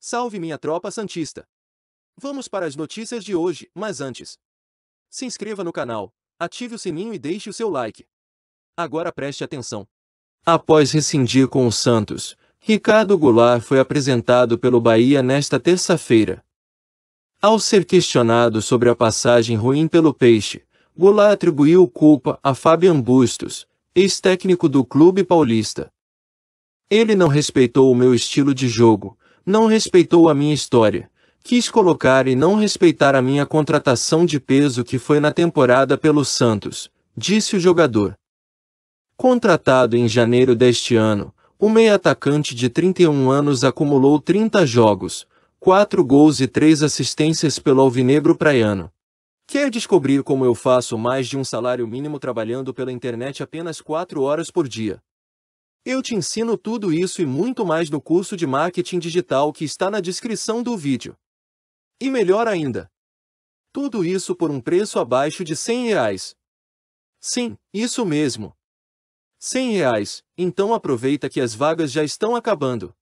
Salve minha tropa santista! Vamos para as notícias de hoje, mas antes. Se inscreva no canal, ative o sininho e deixe o seu like. Agora preste atenção. Após rescindir com o Santos, Ricardo Goulart foi apresentado pelo Bahia nesta terça-feira. Ao ser questionado sobre a passagem ruim pelo Peixe, Goulart atribuiu culpa a Fabian Bustos, ex-técnico do clube paulista. Ele não respeitou o meu estilo de jogo, não respeitou a minha história. Quis colocar e não respeitar a minha contratação de peso que foi na temporada pelo Santos, disse o jogador. Contratado em janeiro deste ano, o meia-atacante de 31 anos acumulou 30 jogos, 4 gols e 3 assistências pelo Alvinegro Praiano. Quer descobrir como eu faço mais de um salário mínimo trabalhando pela internet apenas 4 horas por dia? Eu te ensino tudo isso e muito mais no curso de marketing digital que está na descrição do vídeo. E melhor ainda, tudo isso por um preço abaixo de 100 reais. Sim, isso mesmo. 100 reais, então aproveita que as vagas já estão acabando.